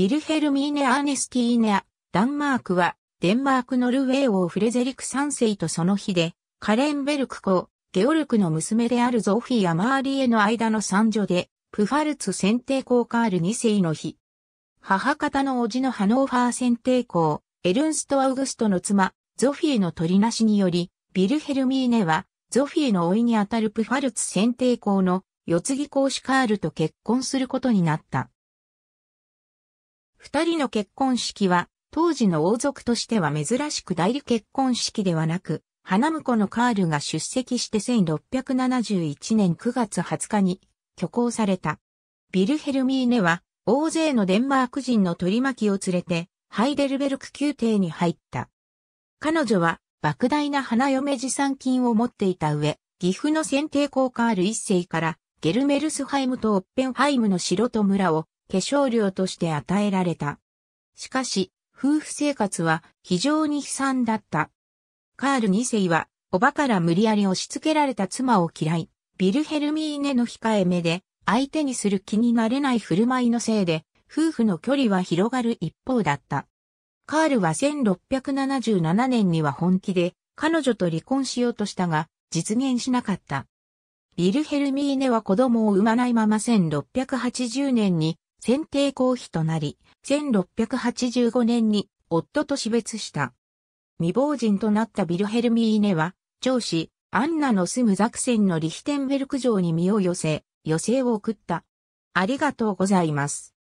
ヴィルヘルミーネ・アーネスティーネア、ダンマークは、デンマーク・ノルウェー王フレゼリク3世とその日で、カレンベルク公、ゲオルクの娘であるゾフィア・マーリエの間の三女で、プファルツ選定公カール2世の日。母方の叔父のハノーファー選定公、エルンスト・アウグストの妻、ゾフィエの取りなしにより、ビルヘルミーネは、ゾフィエの老いにあたるプファルツ選定公の、四次公子カールと結婚することになった。二人の結婚式は、当時の王族としては珍しく代理結婚式ではなく、花婿のカールが出席して1671年9月20日に挙行された。ビルヘルミーネは大勢のデンマーク人の取り巻きを連れてハイデルベルク宮廷に入った。彼女は莫大な花嫁持参金を持っていた上、岐阜の選定校カール一世からゲルメルスハイムとオッペンハイムの城と村を化粧料として与えられた。しかし、夫婦生活は非常に悲惨だった。カール2世は、おばから無理やり押し付けられた妻を嫌い、ビルヘルミーネの控えめで、相手にする気になれない振る舞いのせいで、夫婦の距離は広がる一方だった。カールは1677年には本気で彼女と離婚しようとしたが実現しなかった。ビルヘルミーネは子供を産まないまま1680年に選定公費となり、1685年に夫と死別した。未亡人となったビルヘルミーネは、長子、アンナの住むザクセンのリヒテンベルク城に身を寄せ、寄生を送った。ありがとうございます。